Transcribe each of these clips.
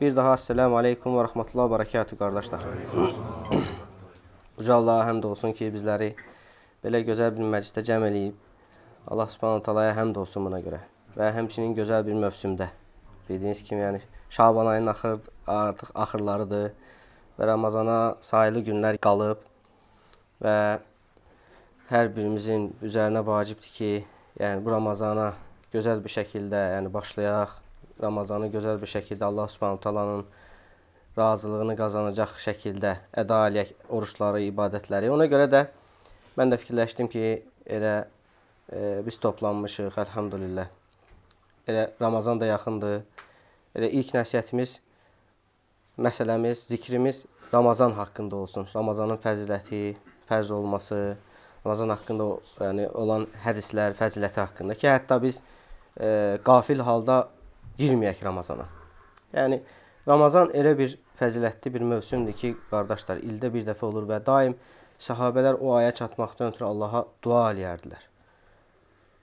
Bir daha Assalamu aleykum və rəhmətullah və bərəkatuhu qardaşlar. Uca Allaha həmd olsun ki, bizləri belə gözəl bir məclisdə cəm eləyib. Allah subhanahu talaya həmd olsun buna görə. Və həmçinin gözəl bir mövsümdə. Bildiyiniz kimi, yəni Şaban ayının axır, artıq axırlarıdır və Ramazana sayılı günlər qalıb və hər birimizin üzərinə vacibdir ki, yəni bu Ramazana gözəl bir şəkildə yəni başlayaq Ramazanı gözəl bir şəkildə Allah Subhanahu taalanın razılığını qazanacaq şəkildə əda eləyək orucları, ibadətləri. Ona görə də mən də fikirləşdim ki, elə e, biz toplanmışıq, elhamdülillah. Elə Ramazan da yaxındır. Elə ilk nəsihətimiz məsələmiz, zikrimiz Ramazan haqqında olsun. Ramazanın fəziləti, fərz olması, Ramazan haqqında yəni olan hədislər, fəziləti haqqında ki, hətta biz e, qafil halda girməyək Ramazana. Yəni Ramazan elə bir fəzilətli bir mövsümdür ki, qardaşlar, ildə bir dəfə olur və daim səhabələr o aya çatmaqdan ötürü Allaha dua eləyərdilər.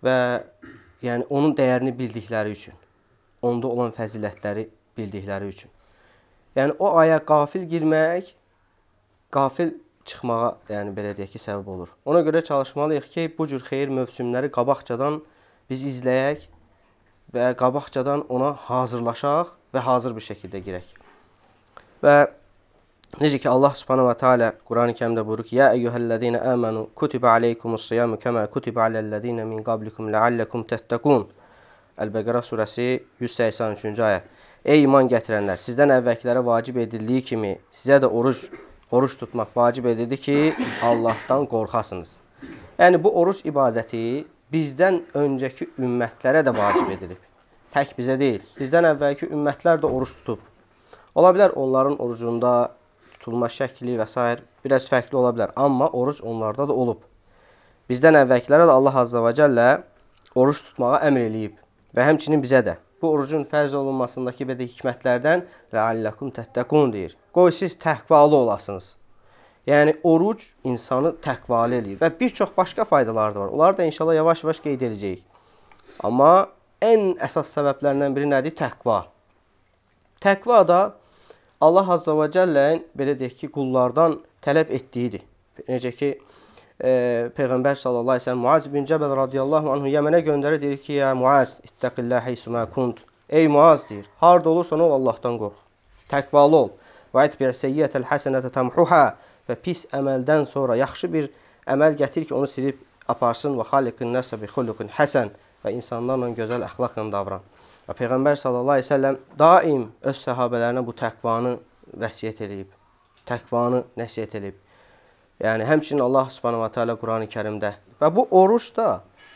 Və yəni onun dəyərini bildikləri üçün, onda olan fəzilətləri bildikləri üçün. Yəni o aya qafil girmək qafil çıxmağa, yəni belə deyək ki, səbəb olur. Ona görə çalışmalıyıq ki, bu cür xeyir mövsümləri qabaqcadan biz izləyək və qabaqcadan ona hazırlaşaq və hazır bir şəkildə girək. Və necə ki Allah Subhanahu va Taala Qurani Kərimdə buyurur ki: "Ya eyyuhellezine amanu kutiba aleykumus-siyamu kema kutiba alellezine min qablikum la'allakum tettekun." Əl-Bəqərə surəsi 183-cü ayə. Ey iman gətirənlər, sizdən əvvəlkilərə vacib edildiyi kimi sizə də oruc oruç tutmaq vacib edildi ki, Allahdan qorxasınız. Yəni bu oruc ibadəti bizdən öncəki ümmətlərə də vacib edilib. Tək bizə deyil, bizdən əvvəlki ümmətlər də oruç tutub. Ola bilər onların orucunda tutulma şəkli və s. biraz fərqli ola bilər, amma oruc onlarda da olub. Bizdən əvvəlkilərə də Allah Azza və Cəllə oruc tutmağa əmr eləyib və həmçinin bizə də. Bu orucun fərz olunmasındakı belə hikmətlərdən "Rəalləkum təttəqun" deyir. Qoy siz təqvalı olasınız. Yəni oruc insanı təqvalı eləyir və bir çox başqa faydaları da var. Onları da inşallah yavaş-yavaş qeyd edəcəyik. Amma ən əsas səbəblərindən biri nədir? Təqva. Təqva da Allah Azza və Cəllənin belə deyək ki, qullardan tələb etdiyidir. Necə ki, e, Peyğəmbər sallallahu əleyhi və səlləm Muaz bin Cəbəl radiyallahu anhu Yəmənə göndərir, deyir ki, "Ya Muaz, ittəqillah heysuma kunt." Ey Muaz deyir, harda olursan ol Allahdan qorx. Təqvalı ol. Və etbi səyyətəl hasenətə tamhuha və pis əməldən sonra yaxşı bir əməl gətir ki, onu silib aparsın və xaliqin nəsə bi xuluqin həsən və insanlarla gözəl əxlaqla davran. Və Peyğəmbər sallallahu əleyhi və səlləm daim öz səhabələrinə bu təqvanı vəsiyyət eləyib. Təqvanı nəsihət eləyib. Yəni həmçinin Allah Subhanahu va taala Qurani-Kərimdə və bu oruc da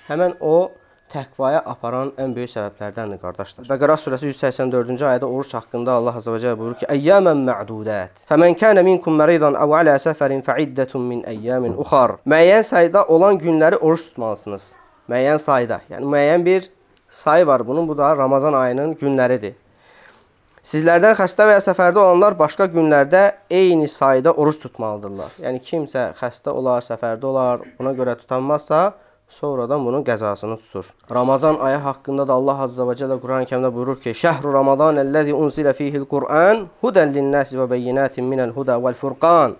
həmin o təqvaya aparan ən böyük səbəblərdəndir qardaşlar. Bəqara surəsi 184-cü ayədə oruç haqqında Allah Azza və Cəllə buyurur ki: "Əyyamən ma'dudat. Fəmən kana minkum maridan aw ala safarin fa'iddatun min ayyamin ukhar." Müəyyən sayda olan günləri oruç tutmalısınız. Müəyyən sayda. Yəni müəyyən bir sayı var bunun. Bu da Ramazan ayının günləridir. Sizlərdən xəstə və ya səfərdə olanlar başqa günlərdə eyni sayda oruç tutmalıdırlar. Yəni kimsə xəstə olar, səfərdə olar, buna görə tutanmazsa, sonradan bunun qəzasını tutur. Ramazan ayı haqqında da Allah Azza və Cəllə Qurani-Kərimdə buyurur ki: "Şəhru Ramazan ellezî unzile fîhil Kur'an huden lin-nâsi və beyinâtin minel huda vel furqan."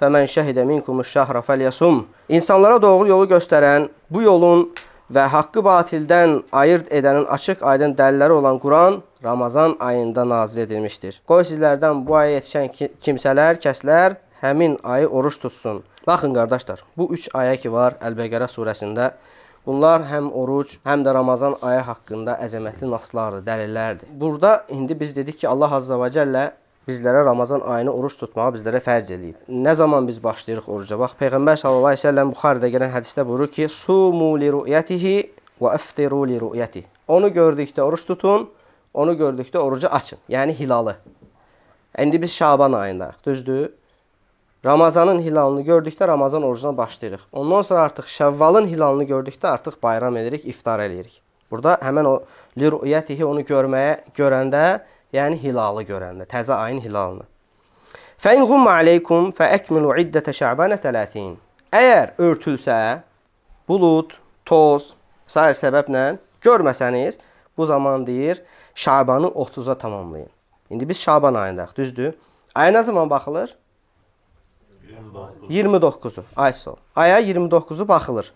Fəmən şəhidə minkumuş-şəhra fəlyasum. İnsanlara doğru yolu göstərən, bu yolun və haqqı batildən ayırt edənin açıq-aydın dəlilləri olan Quran Ramazan ayında nazil edilmişdir. Qoy sizlərdən bu aya yetişən kimsələr, kəslər həmin ayı oruç tutsun. Baxın qardaşlar, bu 3 ayə ki var Əl-Bəqərə surəsində, bunlar həm oruc, həm də Ramazan ayı haqqında əzəmətli naslardır, dəlillərdir. Burada indi biz dedik ki, Allah Azza və Cəllə bizlərə Ramazan ayını oruç tutmağı bizlərə fərz eləyib. Nə zaman biz başlayırıq oruca? Bax, Peyğəmbər sallallahu əleyhi və səlləm Buxarıda gələn hədisdə buyurur ki, "Sumu li ru'yatihi və aftiru li ru'yati." Onu gördükdə oruç tutun, onu gördükdə orucu açın. Yəni hilalı. İndi biz Şaban ayındayıq, düzdür? Ramazanın hilalını gördükdə Ramazan orucuna başlayırıq. Ondan sonra artıq Şəvvalın hilalını gördükdə artıq bayram edirik, iftar eləyirik. Burada həmin o liruyatihi onu görməyə görəndə, yəni hilalı görəndə, təzə ayın hilalını. Fə in ghumma aleykum fə ekmilu iddətə Şəbana 30. Əgər örtülsə, bulud, toz, sair səbəblə görməsəniz, bu zaman deyir, Şabanı 30-a tamamlayın. İndi biz Şaban ayındayıq, düzdür? Aya nə zaman baxılır? 29-u. Ay sol. Aya 29-u baxılır.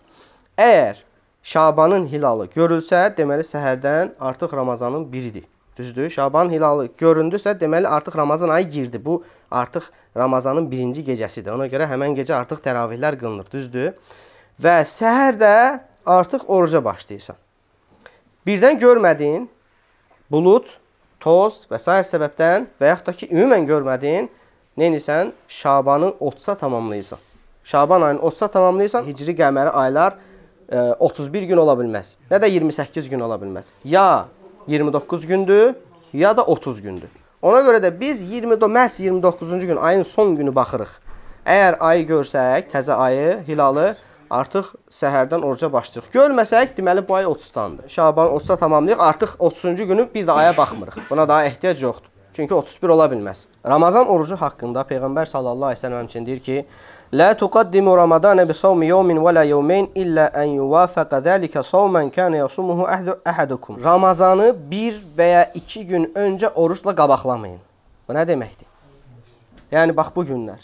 Əgər Şabanın hilalı görülsə, deməli səhərdən artıq Ramazanın biridir. Düzdür? Şaban hilalı göründüsə, deməli artıq Ramazan ayı girdi. Bu artıq Ramazanın birinci gecəsidir. Ona görə həmən gecə artıq təravihlər qılınır. Düzdür? Və səhər də artıq oruca başlayırsan. Birdən görmədin, bulut, toz və s. səbəbdən və yaxud da ki, ümumən görmədin, Neynisən? Şabanı 30-a tamamlayırsan. Şaban ayını 30-a tamamlayırsan, hicri qəməri aylar e, 31 gün ola bilməz. Nə də 28 gün ola bilməz. Ya 29 gündür, ya da 30 gündür. Ona görə də biz 20 məhz 29-cu gün ayın son günü baxırıq. Əgər ayı görsək, təzə ayı, hilalı artıq səhərdən oruca başlayırıq. Görməsək, deməli bu ay 30-dandır. Şaban 30-a tamamlayırıq, artıq 30-cu günü bir də aya baxmırıq. Buna daha ehtiyac yoxdur. Çünki 31 ola bilməz. Ramazan orucu haqqında Peyğəmbər sallallahu əleyhi və səlləm həmçinin deyir ki: "Lə tuqaddimu Ramazana bi sawmi yawmin və la yawmayn illə an yuwafaqa zalika sawman kana yasumuhu ahadukum." Ramazanı 1 və ya 2 gün öncə orucla qabaqlamayın. Bu nə deməkdir? Yəni bax bu günlər.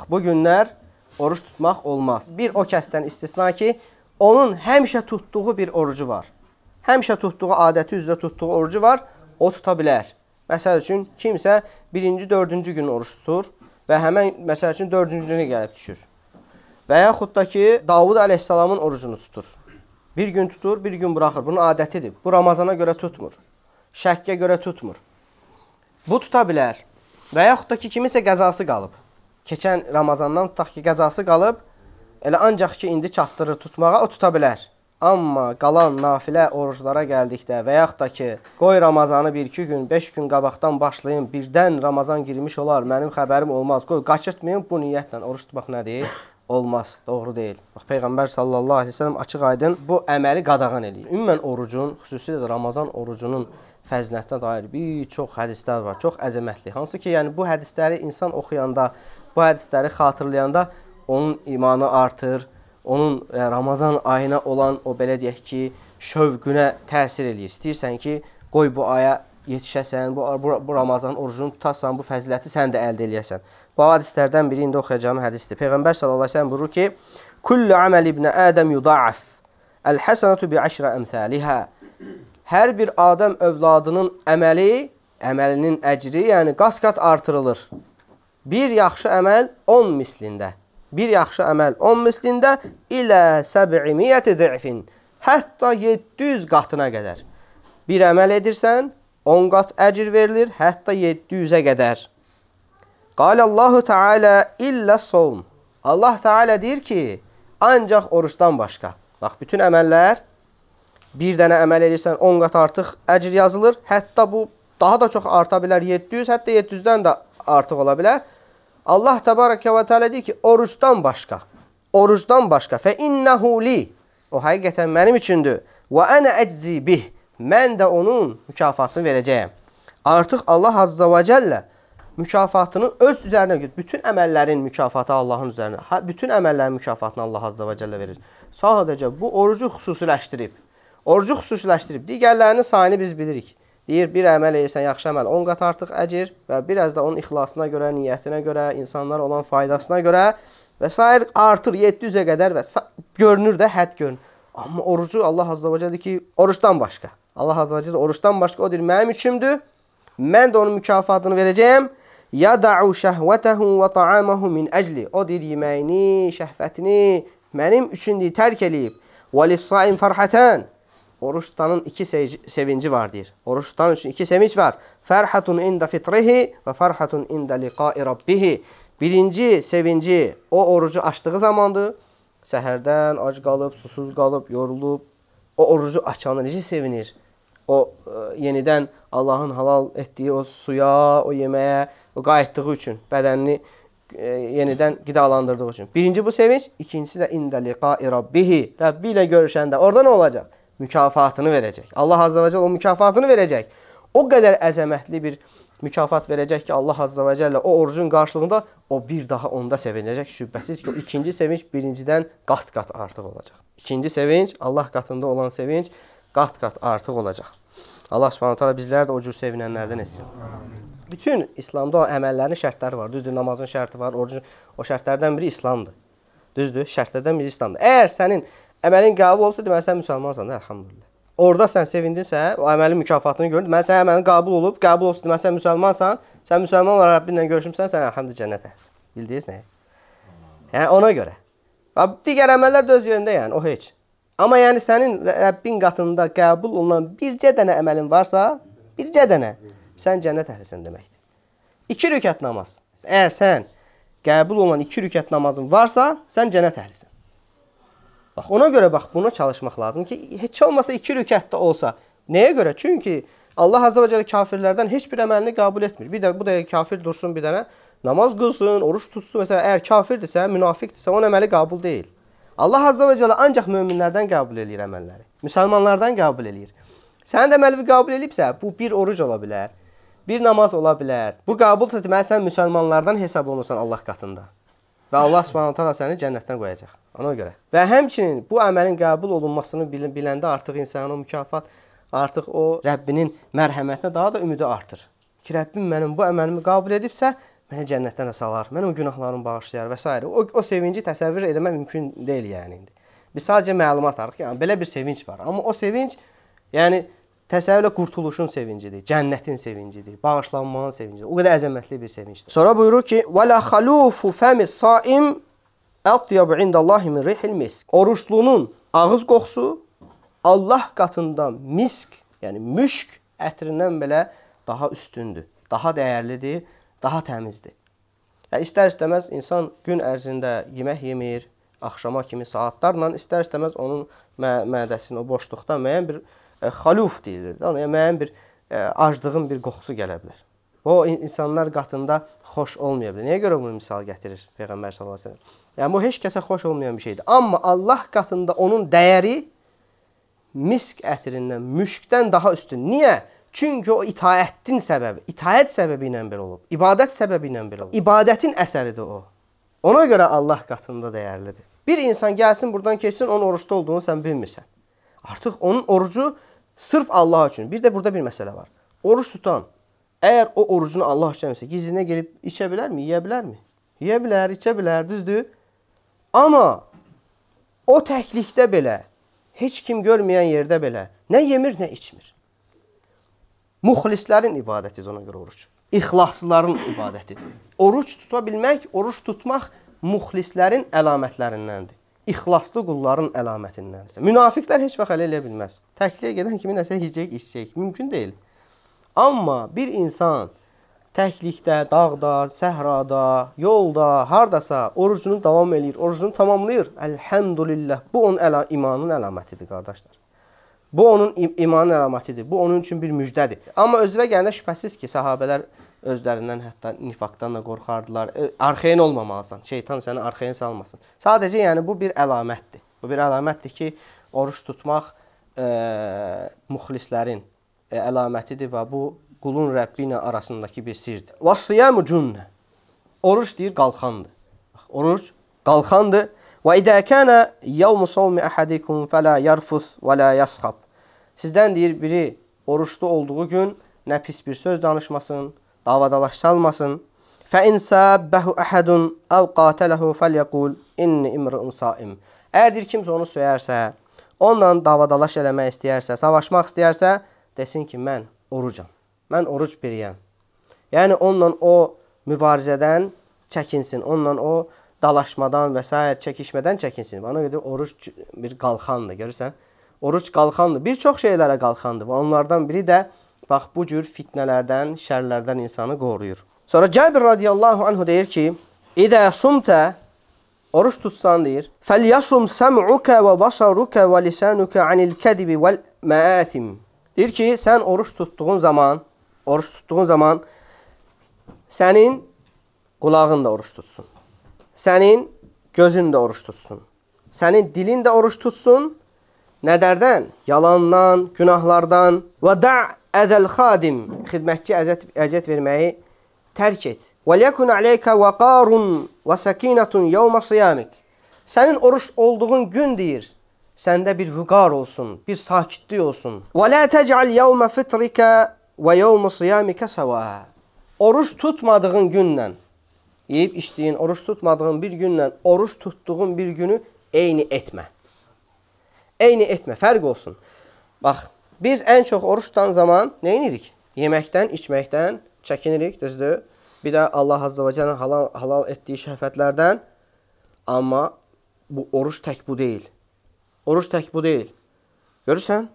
Bax bu günlər oruç tutmaq olmaz. Bir o kəsdən istisna ki, onun həmişə tutduğu bir orucu var. Həmişə tutduğu adəti üzrə tutduğu orucu var. O tuta bilər. Məsəl üçün kimsə 1-ci, 4-cü gün oruç tutur və həmin məsəl üçün 4-cü günə gəlib düşür. Və yaxud da ki, Davud əleyhissalamın orucunu tutur. Bir gün tutur, bir gün buraxır. Bunun adətidir. Bu Ramazana görə tutmur. Şəkkə görə tutmur. Bu tuta bilər. Və yaxud da ki, kimisə qəzası qalıb. Keçən Ramazandan tutaq ki, qəzası qalıb. Elə ancaq ki, indi çatdırır tutmağa, o tuta bilər. Amma qalan nafilə oruclara gəldikdə və yaxud da ki, qoy Ramazanı 1-2 gün, 5 gün qabaqdan başlayın, birdən Ramazan girmiş olar, mənim xəbərim olmaz. Qoy qaçırtmayın bu niyyətlə oruç tutmaq nədir? Olmaz, doğru deyil. Bax Peyğəmbər sallallahu əleyhi və səlləm açıq-aydın bu əməli qadağan eləyir. Ümumən orucun, xüsusilə də Ramazan orucunun fəzilətinə dair bir çox hədislər var, çox əzəmətli. Hansı ki, yəni bu hədisləri insan oxuyanda, bu hədisləri xatırlayanda onun imanı artır, onun e, Ramazan ayına olan o belə deyək ki, şövqünə təsir eləyir. İstəyirsən ki, qoy bu aya yetişəsən, bu, bu, bu Ramazan orucunu tutasan, bu fəziləti sən də əldə eləyəsən. Bu hadislərdən biri indi oxuyacağım hədisdir. Peyğəmbər sallallahu əleyhi və səlləm buyurur ki: "Kullu amal ibn Adəm yudaf. El-hasenatu bi ashra amsalihha." Hər bir Adəm övladının əməli, əməlinin əcri, yəni qat-qat artırılır. Bir yaxşı əməl 10 mislində bir yaxşı əməl 10 mislində ilə 700 dəfin. Hətta 700 qatına qədər. Bir əməl edirsən, 10 qat əcr verilir, hətta 700-ə qədər. Qalallahu Teala illə savm. Allah Teala deyir ki, ancaq oruçdan başqa. Bax, bütün əməllər bir dənə əməl edirsən 10 qat artıq əcr yazılır. Hətta bu daha da çox arta bilər 700, hətta 700-dən də artıq ola bilər. Allah təbarəkə və təala deyir ki, orucdan başqa, orucdan başqa fə innehu li o həqiqətən mənim üçündür və ana əczi bih mən də onun mükafatını verəcəyəm. Artıq Allah Azza və Cəllə mükafatını öz üzərinə götürür. Bütün əməllərin mükafatı Allahın üzərinə. Bütün əməllərin mükafatını Allah Azza və Cəllə verir. Sadəcə bu orucu xüsusiləşdirib. Orucu xüsusiləşdirib. Digərlərinin sayını biz bilirik. Deyir, bir əməl eləyirsən, yaxşı əməl 10 qat artıq əcir və biraz da onun ixlasına görə, niyyətinə görə, insanlara olan faydasına görə və s. artır 700-ə qədər və görünür də hədd görünür. Amma orucu Allah Azza və Cəllə ki, orucdan başqa. Allah Azza və Cəllə orucdan başqa o deyir, mənim üçümdür. Mən də onun mükafatını verəcəyəm. Yada'u şəhvətəhu və ta'amahu min əcli. O deyir, yeməyini, şəhvətini mənim üçün deyir, tərk eləyib. Və lis-saim farhatan. Oruç tutanın iki sevinci var deyir. Oruç tutan üçün iki sevinç var. Ferhatun inda fitrihi və ferhatun inda liqai rabbihi. Birinci sevinci o orucu açdığı zamandır. Səhərdən ac qalıb, susuz qalıb, yorulub. O orucu açanı necə sevinir? O e, yenidən Allahın halal etdiyi o suya, o yeməyə, o qayıtdığı üçün bədənini e, yenidən qidalandırdığı üçün. Birinci bu sevinç, ikincisi də inda liqai rabbihi. Rəbbi ilə görüşəndə orada nə olacaq? mükafatını verəcək. Allah Azza və Cəllə o mükafatını verəcək. O qədər əzəmətli bir mükafat verəcək ki, Allah Azza və Cəllə o orucun qarşılığında o bir daha onda sevinəcək. Şübhəsiz ki, o ikinci sevinç birincidən qat-qat artıq olacaq. İkinci sevinç, Allah qatında olan sevinç qat-qat artıq olacaq. Allah Subhanahu taala bizləri də o cür sevinənlərdən etsin. Bütün İslamda o əməllərin şərtləri var. Düzdür, namazın şərti var, orucun o şərtlərdən biri İslamdır. Düzdür, şərtlərdən biri İslamdır. Əgər sənin əməlin qəbul olsa deməli sən müsəlmansan da, elhamdülillah. Orda sən sevindinsə, o əməlin mükafatını görün. Deməli sənin əməlin qəbul olub, qəbul olsun deməli sən müsəlmansan, sən müsəlman olaraq Rəbbinlə görüşmüsən, sən elhamdülillah cənnətə. Bildiniz nə? Hə, yəni, ona görə. Və digər əməllər də öz yerində yəni, o heç. Amma yəni sənin Rəbbin qatında qəbul olunan bircə dənə əməlin varsa, bircə dənə, sən cənnət əhlisən deməkdir. 2 rükət namaz. Əgər sən qəbul olunan 2 rükət namazın varsa, sən cənnət əhlisən. Bax ona görə bax buna çalışmaq lazım ki, heç olmasa 2 rükət də olsa. Nəyə görə? Çünki Allah Azza və Cəllə kafirlərdən heç bir əməlini qəbul etmir. Bir də bu da kafir dursun bir dənə namaz qılsın, oruç tutsun. Məsələn, əgər kafirdirsə, münafiqdirsə, onun əməli qəbul deyil. Allah Azza və Cəllə ancaq möminlərdən qəbul eləyir əməlləri. Müsəlmanlardan qəbul eləyir. Sənin də əməlini qəbul eləyibsə, bu bir oruc ola bilər, bir namaz ola bilər. Bu qəbulsa deməli sən müsəlmanlardan hesab olunursan Allah qatında. Və Allah Subhanahu taala səni cənnətdən qoyacaq. Ona görə. Və həmçinin bu əməlin qəbul olunmasını biləndə artıq insanın o mükafat artıq o Rəbbinin mərhəmətinə daha da ümidi artır. Ki Rəbbim mənim bu əməlimi qəbul edibsə, məni cənnətdən də salar, mənim günahlarımı bağışlayar və s. O o sevinci təsəvvür etmək mümkün deyil yəni indi. Biz sadəcə məlumat artıq, yəni belə bir sevinc var. Amma o sevinc yəni Təsəvvürlə qurtuluşun sevincidir, cənnətin sevincidir, bağışlanmanın sevincidir. O qədər əzəmətli bir sevincdir. Sonra buyurur ki: "Və la xalufu fami saim Ətyabu indallahi min rihil misk. Oruçlunun ağız qoxusu Allah qatından misk, yəni müşk ətrindən belə daha üstündür, daha dəyərlidir, daha təmizdir. Yəni istər-istəməz insan gün ərzində yemək yemir, axşama kimi saatlarla istər-istəməz onun mə mədəsinin o boşluqda müəyyən bir ə, e, xaluf deyilir. Ona yəni, müəyyən bir ə, e, aclığın bir qoxusu gələ bilər. O insanlar qatında xoş olmaya bilər. Nəyə görə bunu misal gətirir Peyğəmbər sallallahu əleyhi və səlləm? Yəni bu heç kəsə xoş olmayan bir şeydir. Amma Allah qatında onun dəyəri misk ətirindən, müşkdən daha üstün. Niyə? Çünki o itaətin səbəbi, itaət səbəbi ilə belə olub, ibadət səbəbi ilə belə olub. İbadətin əsəridir o. Ona görə Allah qatında dəyərlidir. Bir insan gəlsin burdan keçsin, onun oruçda olduğunu sən bilmirsən. Artıq onun orucu sırf Allah üçün. Bir də burada bir məsələ var. Oruç tutan Əgər o orucunu Allah işləmirsə, gizlinə gelib içə bilərmi, yeyə bilərmi? Yeyə bilər, içə bilər, düzdür. Amma o təklikdə belə, heç kim görməyən yerdə belə nə yemir, nə içmir. Muxlislərin ibadətidir ona görə oruc. İxlaslıların ibadətidir. Oruc tuta bilmək, oruc tutmaq muxlislərin əlamətlərindəndir. İxlaslı qulların əlamətindəndir. Münafiqlər heç vaxt elə eləyə bilməz. Təkliyə gedən kimi nəsə yeyəcək, içəcək. Mümkün deyil. Amma bir insan təklikdə, dağda, səhrada, yolda, hardasa orucunu davam eləyir, orucunu tamamlayır. Elhamdülillah. Bu onun əla imanın əlamətidir, qardaşlar. Bu onun imanın əlamətidir. Bu onun üçün bir müjdədir. Amma özünə gələndə şübhəsiz ki, sahabelər özlərindən hətta nifaqdan da qorxardılar. Arxayın olmamalısan. Şeytan səni arxayın salmasın. Sadəcə yəni bu bir əlamətdir. Bu bir əlamətdir ki, oruç tutmaq ə, muxlislərin E, əlamətidir və bu qulun Rəbbi ilə arasındakı bir sirdir. Vasiyamu cunnə. Oruç deyir qalxandır. Bax, oruç qalxandır. Və idə kana yawmu sawmi ahadikum fala yarfus və la yasxab. Sizdən deyir biri oruçlu olduğu gün nə pis bir söz danışmasın, davadalaş salmasın. Fə in sabbahu ahadun aw qatalahu falyaqul inni imru'un saim. Əgər deyir kimsə onu söyərsə, onunla davadalaş eləmək istəyərsə, savaşmaq istəyərsə, desin ki, mən orucam. Mən oruc biriyəm. Yəni onunla o mübarizədən çəkinsin. Onunla o dalaşmadan və s. çəkişmədən çəkinsin. Ona görə oruc bir qalxandır, görürsən? Oruc qalxandır. Bir çox şeylərə qalxandır və onlardan biri də bax bu cür fitnələrdən, şərlərdən insanı qoruyur. Sonra Cəbir radiyallahu anhu deyir ki: "İdə sumtə oruç tutsan deyir. Fəlyasum sem'uka və basaruka və lisanuka anil kadibi vel maasim." Deyir ki, sən oruç tutduğun zaman, oruç tutduğun zaman sənin qulağın da oruç tutsun. Sənin gözün də oruç tutsun. Sənin dilin də oruç tutsun. Nədərdən? Yalandan, günahlardan və da əzəl xadim, xidmətçi əzət, əzət verməyi tərk et. Və ləkun aleyka vəqarun və səkinətun yevmə siyamik. Sənin oruç olduğun gün deyir, səndə bir vüqar olsun, bir sakitlik olsun. Və la tec'al yawma fitrika və yawma siyamika sawa. Oruç tutmadığın günlə yeyib içdiyin, oruç tutmadığın bir günlə oruç tutduğun bir günü eyni etmə. Eyni etmə, fərq olsun. Bax, biz ən çox oruç tutan zaman nə edirik? Yeməkdən, içməkdən çəkinirik, düzdür? Bir də Allah Azza və Cəllənin halal, halal etdiyi şəhvətlərdən. Amma bu oruç tək bu deyil. Oruç tək bu deyil. Görürsən?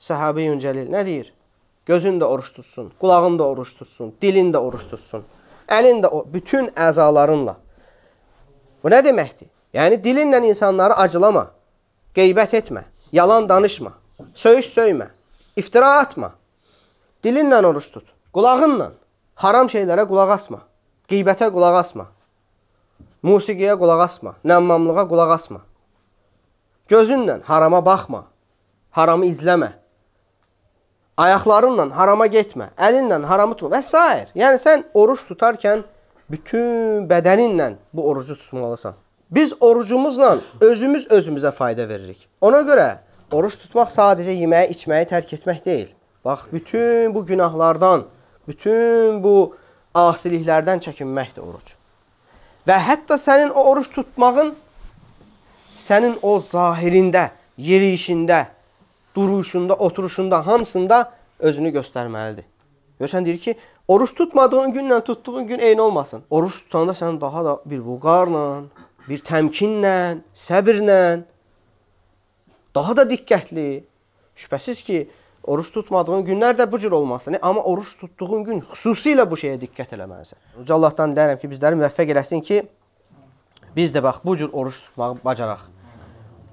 Səhabiyun Cəlil nə deyir? Gözün də oruç tutsun, qulağın da oruç tutsun, dilin də oruç tutsun. Əlin də bütün əzalarınla. Bu nə deməkdir? Yəni dilinlə insanları acılama, qeybət etmə, yalan danışma, söyüş söymə, iftira atma. Dilinlə oruç tut, qulağınla haram şeylərə qulaq asma, qeybətə qulaq asma, musiqiyə qulaq asma, nəmmamlığa qulaq asma. Gözünlə harama baxma. Haramı izləmə. Ayaqlarınla harama getmə. Əlinlə haramı tutma və s. Yəni sən oruç tutarkən bütün bədəninlə bu orucu tutmalısan. Biz orucumuzla özümüz özümüzə fayda veririk. Ona görə oruç tutmaq sadəcə yeməyi, içməyi tərk etmək deyil. Bax, bütün bu günahlardan, bütün bu asiliklərdən çəkinmək də oruc. Və hətta sənin o oruç tutmağın sənin o zahirində, yeriyişində, duruşunda, oturuşunda, hamısında özünü göstərməlidir. Görsən deyir ki, oruç tutmadığın günlə tutduğun gün eyni olmasın. Oruç tutanda sən daha da bir vüqarla, bir təmkinlə, səbirlə, daha da diqqətli. Şübhəsiz ki, oruç tutmadığın günlər də bu cür olmasın. E, amma oruç tutduğun gün xüsusilə bu şeyə diqqət eləməlisən. Uca Allahdan deyirəm ki, bizləri müvəffəq eləsin ki, Biz də bax bu cür oruç tutmağı bacaraq.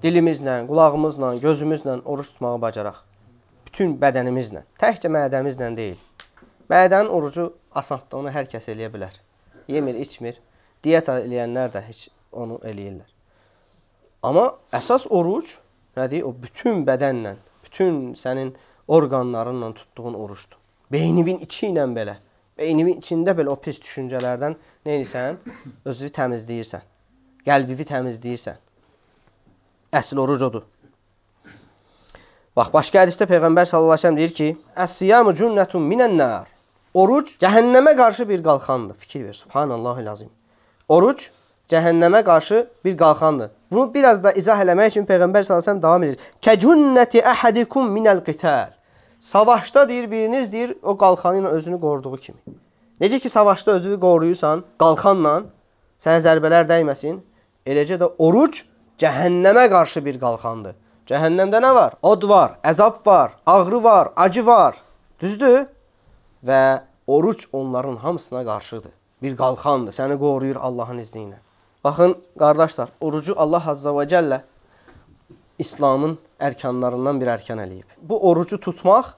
Dilimizlə, qulağımızla, gözümüzlə oruç tutmağı bacaraq. Bütün bədənimizlə, təkcə mədəmizlə deyil. Mədənin orucu asandır, onu hər kəs eləyə bilər. Yemir, içmir. Diyet eləyənlər də heç onu eləyirlər. Amma əsas oruc nədir? O bütün bədənlə, bütün sənin orqanlarınla tutduğun orucdur. Beyninin içi ilə belə beyninin içində belə o pis düşüncələrdən nə edirsən? Özünü təmizləyirsən. Qəlbini təmizləyirsən. Əsl oruc odur. Bax, başqa hədisdə Peyğəmbər sallallahu əleyhi və səlləm deyir ki, "Əs-siyamu cunnatun minən-nar." Oruc cəhənnəmə qarşı bir qalxandır. Fikir ver, subhanallahul azim. Oruc cəhənnəmə qarşı bir qalxandır. Bunu biraz da izah eləmək üçün Peyğəmbər sallallahu əleyhi və səlləm davam edir. "Kəcunnati ahadikum minəl-qital." Savaşda deyir biriniz deyir o qalxanı ilə özünü qoruduğu kimi. Necə ki savaşda özünü qoruyursan qalxanla, sənə zərbələr dəyməsin, Eləcə də oruc cəhənnəmə qarşı bir qalxandır. Cəhənnəmdə nə var? Od var, əzab var, ağrı var, acı var. Düzdür? Və oruc onların hamısına qarşıdır. Bir qalxandır, səni qoruyur Allahın izni ilə. Baxın, qardaşlar, orucu Allah Azza və Cəllə İslamın ərkanlarından bir ərkan eləyib. Bu orucu tutmaq,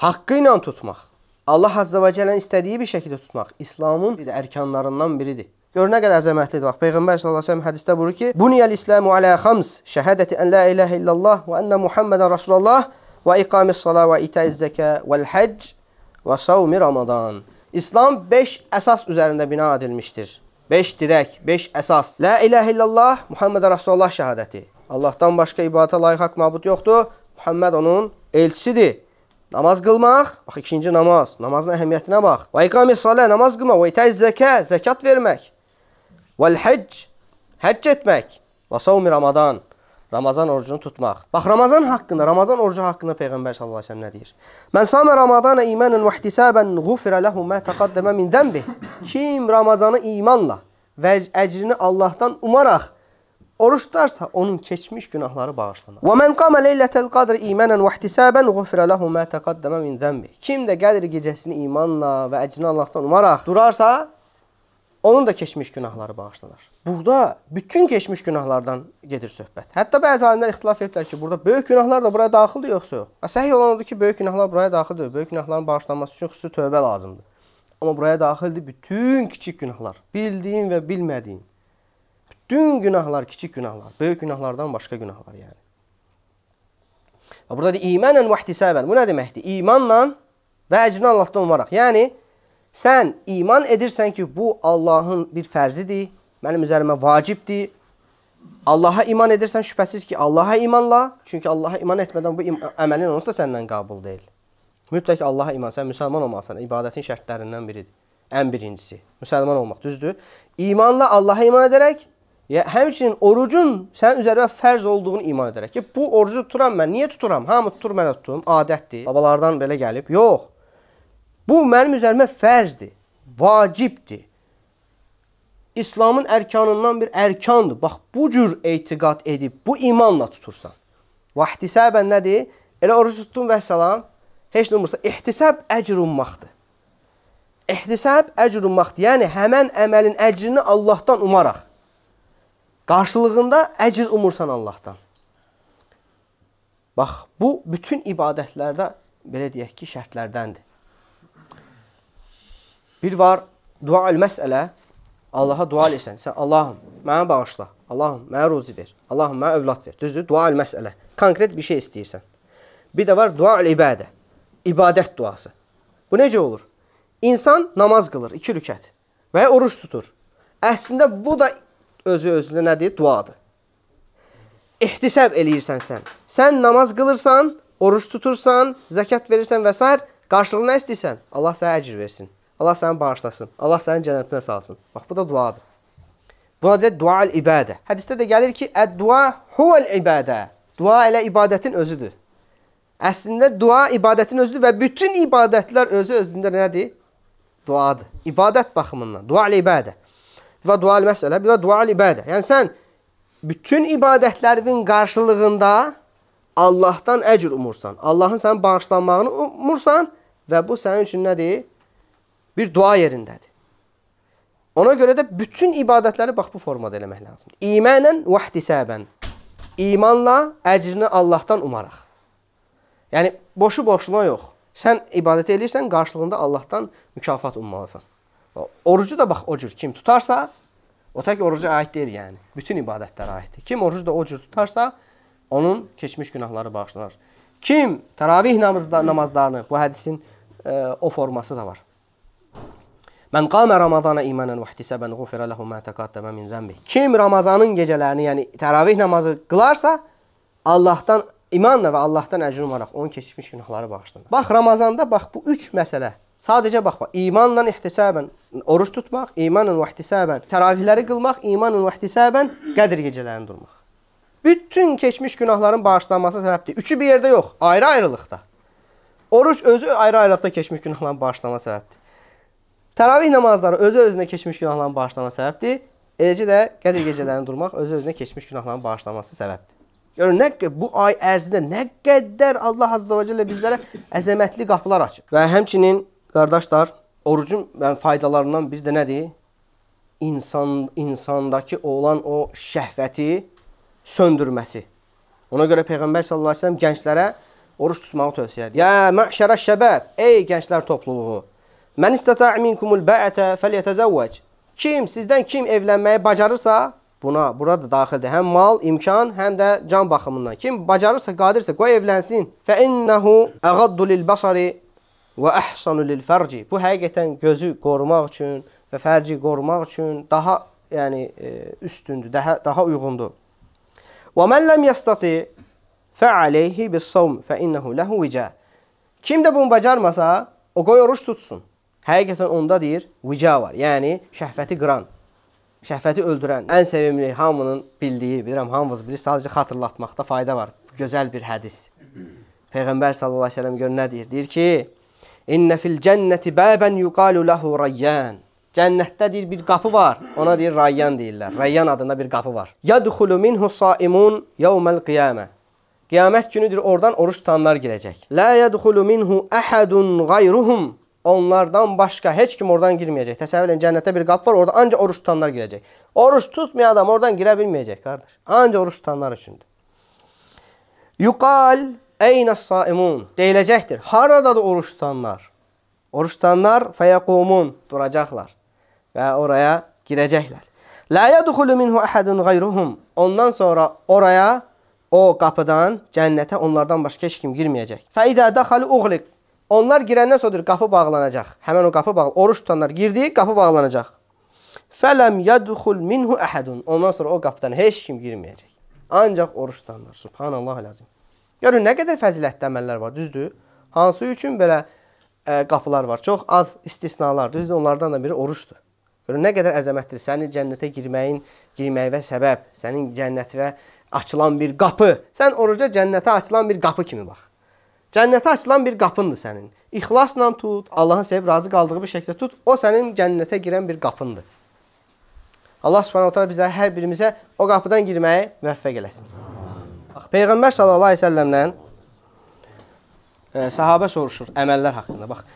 haqqı ilə tutmaq, Allah Azza və Cəllənin istədiyi bir şəkildə tutmaq İslamın bir də ərkanlarından biridir. Gör nə qədər əzəmətlidir. Bax, Peyğəmbər sallallahu əleyhi və səlləm hədisdə buyurur ki: "Buniyal İslamu alə xams: şahadati an la ilaha illallah və enne Muhammeden rasulullah və iqamis-salah və itaiz-zaka vəl-həcc və savmi Ramazan." İslam 5 əsas üzərində bina edilmişdir. 5 dirək, 5 əsas. La ilaha illallah, Muhammeden rasulullah şahadəti. Allahdan başqa ibadətə layiq haqq məbud yoxdur. Muhammed onun elçisidir. Namaz qılmaq, bax ikinci namaz, namazın əhəmiyyətinə bax. Və iqamis-salah namaz qılmaq, və itaiz-zaka zəkat vermək. Vəl həcc, həcc etmək. Və savmi Ramazan, Ramazan orucunu tutmaq. Bax Ramazan haqqında, Ramazan orucu haqqında Peyğəmbər sallallahu əleyhi və səlləm nə deyir? Mən samə Ramazana imanan və ihtisaban ghufira lehu ma taqaddama min zambih. Kim Ramazanı imanla və əcrini Allahdan umaraq oruç tutarsa, onun keçmiş günahları bağışlanır. Və men qama leyletel qadr imanan və ihtisaban ghufira lehu ma taqaddama min zambih. Kim də Qədr gecəsini imanla və əcrini Allahdan umaraq durarsa, onun da keçmiş günahları bağışlanır. Burada bütün keçmiş günahlardan gedir söhbət. Hətta bəzi alimlər ixtilaf ediblər ki, burada böyük günahlar da buraya daxildir yoxsa yox. Səhih olan odur ki, böyük günahlar buraya daxildir. Böyük günahların bağışlanması üçün xüsusi tövbə lazımdır. Amma buraya daxildir bütün kiçik günahlar. Bildiyin və bilmədiyin. Bütün günahlar kiçik günahlar, böyük günahlardan başqa günahlar yəni. Və burada da imanən və ihtisaban. Bu nə deməkdir? İmanla və əcrini Allahdan umaraq. Yəni Sən iman edirsən ki, bu Allahın bir fərzidir, mənim üzərimə vacibdir. Allaha iman edirsən, şübhəsiz ki, Allaha imanla, çünki Allaha iman etmədən bu im əməlin onsuz da səndən qəbul deyil. Mütləq Allaha iman, sən müsəlman olmalısan, ibadətin şərtlərindən biridir. Ən birincisi, müsəlman olmaq, düzdür? İmanla Allaha iman edərək, ya həmçinin orucun sənin üzərinə fərz olduğunu iman edərək ki, bu orucu tuturam mən, niyə tuturam? Hamı tutur, mən tutum, adətdir. Babalardan belə gəlib. Yox. Bu mənim üzərimə fərzdir, vacibdir. İslamın ərkanından bir ərkandır. Bax, bu cür eytiqat edib, bu imanla tutursan. Vahtisəbən nədir? Elə orucu tutdun və salam, heç nə olmursa, ihtisəb əcr ummaqdır. İhtisəb əcr ummaqdır. Yəni, həmən əməlin əcrini Allahdan umaraq. Qarşılığında əcr umursan Allahdan. Bax, bu bütün ibadətlərdə, belə deyək ki, şərtlərdəndir. Bir var dual məsələ. Allaha dua eləsən. Sən Allahım, mənə bağışla. Allahım, mənə ruzi ver. Allahım, mənə övlad ver. Düzdür? Dual məsələ. Konkret bir şey istəyirsən. Bir də var dual ibadə. İbadət duası. Bu necə olur? İnsan namaz qılır 2 rükət və ya oruç tutur. Əslində bu da özü özünə nədir? Duadır. İhtisab eləyirsən sən. Sən namaz qılırsan, oruç tutursan, zəkat verirsən və s. qarşılığını istəyirsən. Allah sənə əcr versin. Allah səni bağışlasın. Allah sənin cənnətinə salsın. Bax bu da duadır. Buna deyir dual ibadə. Hədisdə də gəlir ki, "Əd-dua huvel ibadə." Dua elə ibadətin özüdür. Əslində dua ibadətin özüdür və bütün ibadətlər özü özündə nədir? Duadır. İbadət baxımından. Dua ibadə. Və dua məsələ, bir də dua ibadə. Yəni sən bütün ibadətlərinin qarşılığında Allahdan əcr umursan. Allahın sənin bağışlanmağını umursan və bu sənin üçün nədir? bir dua yerindədir. Ona görə də bütün ibadətləri bax bu formada eləmək lazımdır. İmanən və ihtisabən. İmanla əcrini Allahdan umaraq. Yəni boşu-boşuna yox. Sən ibadət eləyirsən, qarşılığında Allahdan mükafat ummalısan. Orucu da bax o cür kim tutarsa, o tək oruca aid deyil yəni. Bütün ibadətlərə aiddir. Kim orucu da o cür tutarsa, onun keçmiş günahları bağışlanır. Kim təravih namazda, namazlarını, bu hədisin e, o forması da var. Mən qama Ramazana imanan və ihtisaban ghufira lahu ma taqaddama min zambi. Kim Ramazanın gecələrini, yəni təravih namazı qılarsa, Allahdan imanla və Allahdan əcr umaraq onun keçmiş günahları bağışlanır. Bax Ramazanda bax bu 3 məsələ. Sadəcə bax bax, imanla ihtisaban oruç tutmaq, imanla və ihtisaban təravihləri qılmaq, imanla və ihtisaban qədr gecələrini durmaq. Bütün keçmiş günahların bağışlanması səbəbdir. Üçü bir yerdə yox, ayrı-ayrılıqda. Oruç özü ayrı-ayrılıqda keçmiş günahların bağışlanması səbəbdir. Təravih namazları özü-özünə keçmiş günahların bağışlanma səbəbdir. Eləcə də Qədir gecələrini durmaq özü-özünə keçmiş günahların bağışlanması səbəbdir. Görün nə bu ay ərzində nə qədər Allah Azza və Cəllə bizlərə əzəmətli qapılar açır. Və həmçinin qardaşlar, orucun yəni, faydalarından biri də nədir? İnsan insandakı olan o şəhvəti söndürməsi. Ona görə Peyğəmbər sallallahu əleyhi və səlləm gənclərə oruc tutmağı tövsiyə edir. Ya məşərə şəbəb, ey gənclər topluluğu, Mən istətə minkumul bəətə fəlyətəzəvvəc. Kim sizdən kim evlənməyi bacarırsa, buna bura da daxildir. Həm mal, imkan, həm də can baxımından. Kim bacarırsa, qadirsə, qoy evlənsin. Fə innehu əğaddu lil basari və əhsanu lil fərci. Bu həqiqətən gözü qorumaq üçün və fərci qorumaq üçün daha yəni e, üstündür, daha daha uyğundur. Və men lem yastati fə aleyhi bis savm fə innehu lehu vica. Kim də bunu bacarmasa, o qoy oruç tutsun. Həqiqətən onda deyir, vica var. Yəni şəhvəti qıran, şəhvəti öldürən. Ən sevimli hamının bildiyi, bilirəm hamınız bilir, sadəcə xatırlatmaqda fayda var. Gözəl bir hədis. Peyğəmbər sallallahu əleyhi və səlləm gör nə deyir? Deyir ki: "İnne fil cenneti baban yuqalu lahu Rayyan." Cənnətdə deyir bir qapı var. Ona deyir Rayyan deyirlər. Rayyan adında bir qapı var. Yadxulu minhu saimun yawmal qiyamah. Qiyamət günüdür, oradan oruç tutanlar girəcək. La yadxulu minhu ahadun gayruhum Onlardan başqa heç kim oradan girməyəcək. Təsəvvür edin, cənnətdə bir qapı var, orada ancaq oruç tutanlar girəcək. Oruç tutmayan adam oradan girə bilməyəcək, qardaş. Ancaq oruç tutanlar üçündür. Yuqal eynas saimun deyiləcəkdir. Haradadır oruç tutanlar? Oruç tutanlar feyaqumun duracaqlar və oraya girəcəklər. La yadkhulu minhu ahadun ghayruhum. Ondan sonra oraya o qapıdan cənnətə onlardan başqa heç kim girməyəcək. Faiza daxalu ughliq. Onlar girəndən sonra qapı bağlanacaq. Həmin o qapı bağlı. Oruç tutanlar girdi, qapı bağlanacaq. Fələm yədxul minhu əhədun. Ondan sonra o qapıdan heç kim girməyəcək. Ancaq oruç tutanlar. Subhanallah lazım. Görün nə qədər fəzilətli əməllər var, düzdür? Hansı üçün belə ə, e, qapılar var? Çox az istisnalar, düzdür? Onlardan da biri oruçdur. Görün nə qədər əzəmətdir sənin cənnətə girməyin, girməyi və səbəb, sənin cənnətə açılan bir qapı. Sən oruca cənnətə açılan bir qapı kimi bax. Cənnətə açılan bir qapındır sənin. İxlasla tut, Allahın sevib razı qaldığı bir şəkildə tut. O sənin cənnətə girən bir qapındır. Allah Subhanahu taala bizə hər birimizə o qapıdan girməyi müvəffəq eləsin. Bax, Peyğəmbər sallallahu əleyhi və səlləmdən e, səhabə soruşur əməllər haqqında. Bax,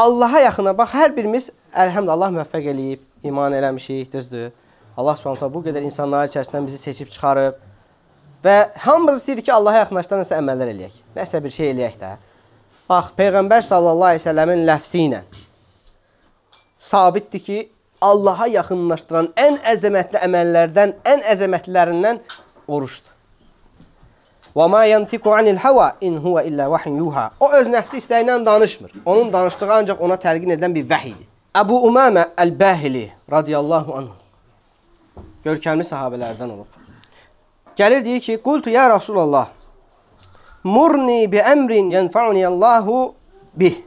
Allaha yaxına bax, hər birimiz elhamdülillah müvəffəq eləyib, iman eləmişik, düzdür? Allah Subhanahu taala bu qədər insanların içərisindən bizi seçib çıxarıb Və hamımız istəyirik ki, Allaha yaxınlaşdan nəsə əməllər eləyək. Nəsə bir şey eləyək də. Bax, Peyğəmbər sallallahu əleyhi və səlləmin ləfsi ilə sabitdir ki, Allaha yaxınlaşdıran ən əzəmətli əməllərdən, ən əzəmətlilərindən oruçdur. Və ma yantiqu anil hawa in huwa illa vahyun yuha. O öz nəfsi istəyi ilə danışmır. Onun danışdığı ancaq ona təlqin edilən bir vəhidir. Əbu Umamə el-Bahili radiyallahu anh görkəmli sahabelərdən olub. Gəlir deyir ki, qultu ya Rasulallah, murni bi əmrin yənfa'uniyallahu bih.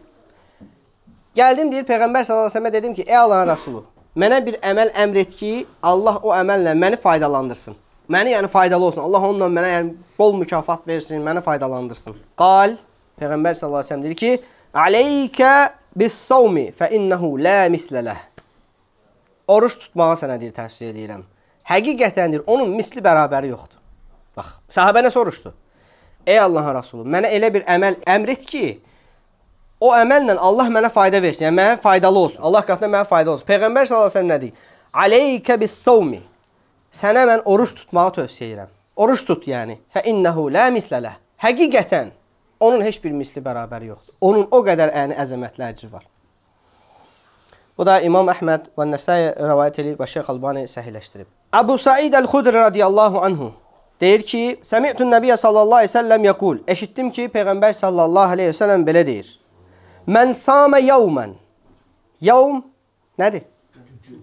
Gəldim deyir Peyğəmbər sallallahu əleyhi və səlləmə dedim ki, ey Allahın Rəsulu, mənə bir əməl əmr et ki, Allah o əməllə məni faydalandırsın. Məni yəni faydalı olsun. Allah onunla mənə yəni bol mükafat versin, məni faydalandırsın. Qal Peyğəmbər sallallahu əleyhi və səlləm deyir ki, "Aleykə bis-savmi fa innehu la mislelah." Oruç tutmağı sənə deyir təsvir edirəm. Həqiqətəndir, onun misli bərabəri yoxdur. Bax, sahabə nə soruşdu? Ey Allahın Rasulu, mənə elə bir əməl əmr et ki, o əməllə Allah mənə fayda versin. Yəni mənə faydalı olsun. Allah qatında mənə fayda olsun. Peyğəmbər sallallahu əleyhi və səlləm nə deyir? Aleykə bis-savmi. Sənə mən oruç tutmağı tövsiyə edirəm. Oruç tut, yəni. Fə innehu la mislələ. Həqiqətən onun heç bir misli bərabəri yoxdur. Onun o qədər əni əzəmətli əcri var. Bu da İmam Əhməd və Nəsai rivayet edib və Şeyx Albani səhiləşdirib. Əbu Said el-Xudri radiyallahu anhu Deyir ki, Səmi'tun Nəbiyyə sallallahu əleyhi və səlləm yəqul. Eşitdim ki, peyğəmbər sallallahu əleyhi və səlləm belə deyir. Mən sama yevmen. Yevm nədir?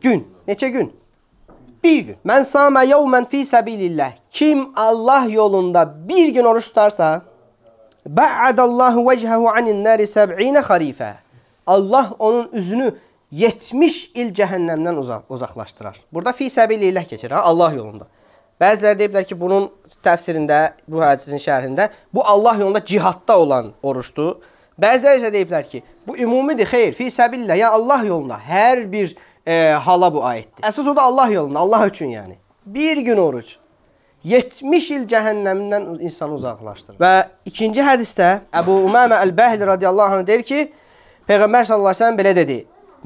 Gün. Neçə gün? Bir gün. Mən sama yevmen fi sabilillah. Kim Allah yolunda bir gün oruç tutarsa, ba'adallahu vecehu anin nari 70 kharife. Allah onun üzünü 70 il cəhənnəmdən uzaq, uzaqlaşdırar. Burada fi səbililah keçir ha Allah yolunda. Bəziləri deyiblər ki, bunun təfsirində, bu hədisin şərhində bu Allah yolunda cihadda olan oruçdur. Bəziləri isə deyiblər ki, bu ümumidir, xeyr, fi səbillə, yəni Allah yoluna hər bir e, hala bu aiddir. Əsas o da Allah yoluna, Allah üçün yəni. Bir gün oruc 70 il cəhənnəmindən insanı uzaqlaşdırır. Və ikinci hədisdə Əbu Umamə Əl-Bəhli radiyallahu anh deyir ki, Peyğəmbər sallallahu əleyhi və səlləm belə dedi: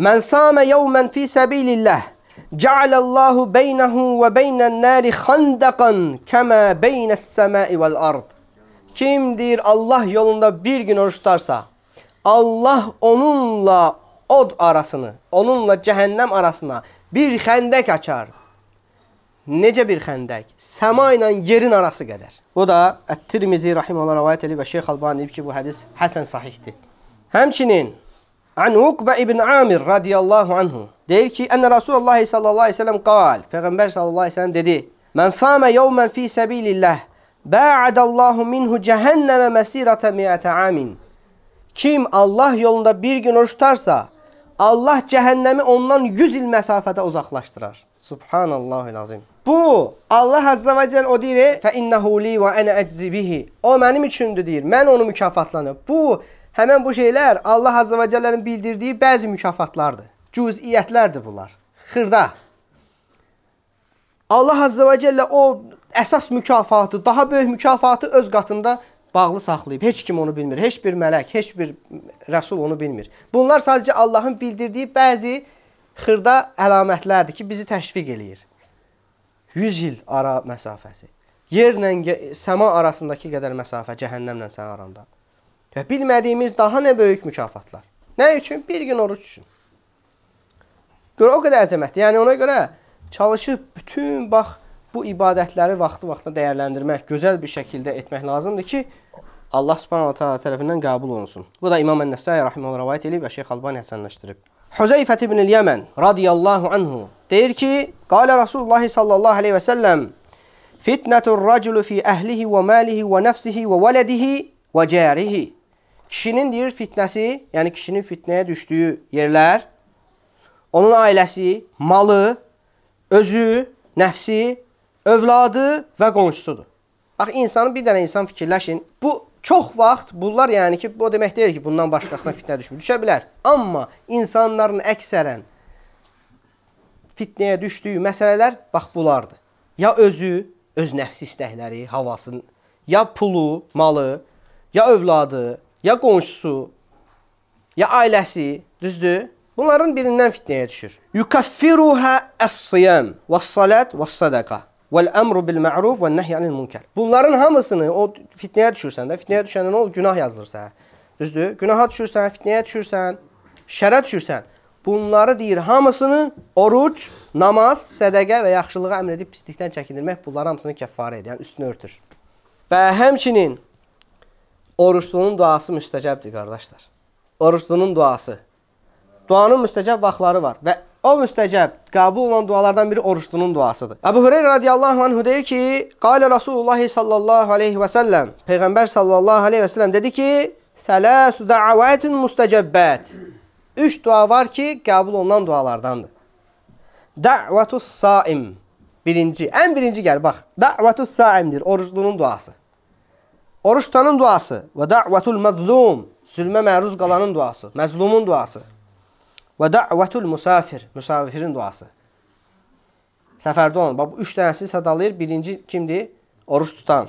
"Mən samə yevmən fi səbilillah" Cealallahu beynehu ve beynen nari khandakan kema beynes semai vel ard. Kimdir Allah yolunda bir gün oruç tutarsa Allah onunla od arasını, onunla cehennem arasına bir xəndək açar. Necə bir xəndək? Səma ilə yerin arası qədər. Bu da Ət-Tirmizi rahimehullah rivayet edib və Şeyx Albani deyib ki, bu hədis həsən sahihdir. Həmçinin An Ukbe ibn Amir radiyallahu anhu deyir ki, Ənə Rasulullah sallallahu aleyhi ve sellem qal, Peyğəmbər sallallahu aleyhi ve sellem dedi, Mən samə yevmən fi səbilillah, bə'adallahu minhu cəhənnəmə məsirətə mi'ətə amin. Kim Allah yolunda bir gün oruç tutarsa, Allah cəhənnəmi ondan 100 il məsafədə uzaqlaşdırar. Subhanallahul azim. Bu Allah azza və cəllə o deyir, "Fə innehu li və ana eczi bihi." O mənim üçündür deyir. Mən onu mükafatlanıb. Bu Həmən bu şeylər Allah Azza və Cəllənin bildirdiyi bəzi mükafatlardır. Cüziyyətlərdir bunlar. Xırda. Allah Azza və Cəllə o əsas mükafatı, daha böyük mükafatı öz qatında bağlı saxlayıb. Heç kim onu bilmir. Heç bir mələk, heç bir rəsul onu bilmir. Bunlar sadəcə Allahın bildirdiyi bəzi xırda əlamətlərdir ki, bizi təşviq eləyir. 100 il ara məsafəsi. Yerlə səma arasındakı qədər məsafə cəhənnəmlə sən aranda. Və bilmədiyimiz daha nə böyük mükafatlar. Nə üçün? Bir gün oruç üçün. Görə o qədər əzəmətdir. Yəni ona görə çalışıb bütün bax bu ibadətləri vaxtı-vaxtında dəyərləndirmək, gözəl bir şəkildə etmək lazımdır ki, Allah Subhanahu taala tərəfindən qəbul olunsun. Bu da İmam Ən-Nəsai rahimehullah rivayet edib və Şeyx Albani həsənləşdirib. Huzeyfə ibn el-Yemen radiyallahu anhu deyir ki, qala Rasulullah sallallahu alayhi və səlləm: "Fitnetur raculu fi ehlihi və malihi və nefsihi və veladihi və carihi." kişinin deyir fitnəsi, yəni kişinin fitnəyə düşdüyü yerlər, onun ailəsi, malı, özü, nəfsi, övladı və qonşusudur. Bax, insanın bir dənə insan fikirləşin. Bu, çox vaxt bunlar yəni ki, o demək deyil ki, bundan başqasına fitnə düşmür. Düşə bilər. Amma insanların əksərən fitnəyə düşdüyü məsələlər bax bulardır. Ya özü, öz nəfsi istəkləri, havasını, ya pulu, malı, ya övladı, ya qonşusu, ya ailəsi, düzdür? Bunların birindən fitnəyə düşür. Yukaffiruha əs-siyam vəs-salat vəs-sadaqa vəl-əmru bil-ma'ruf vən-nəhy anil-munkar. Bunların hamısını o fitnəyə düşürsən də, fitnəyə düşəndə nə olur? Günah yazılır sənə. Düzdür? Günaha düşürsən, fitnəyə düşürsən, şərə düşürsən. Bunları deyir hamısını oruc, namaz, sədaqə və yaxşılığa əmr edib pislikdən çəkindirmək bunlar hamısını kəffarə edir, yəni üstünü örtür. Və həmçinin Oruçlunun duası müstəcəbdir, qardaşlar. Oruçlunun duası. Duanın müstəcəb vaxtları var və o müstəcəb, qəbul olan dualardan biri oruçlunun duasıdır. Əbu Hüreyra radiyallahu anhu deyir ki, Qalə Rasulullah sallallahu aleyhi və səlləm, Peyğəmbər sallallahu aleyhi və səlləm dedi ki, Sələsü dəavətin müstəcəbbət. Üç dua var ki, qəbul olunan dualardandır. Dəvətus saim. Birinci, ən birinci gəl, bax. Dəvətus saimdir, oruçlunun duası. Oruç tutanın duası və da'vatul mazlum, zülmə məruz qalanın duası, məzlumun duası. Və da'vatul musafir, müsafirin duası. Səfərdə olan. Bax bu 3 dənəsini sadalayır. Birinci kimdir? Oruç tutan.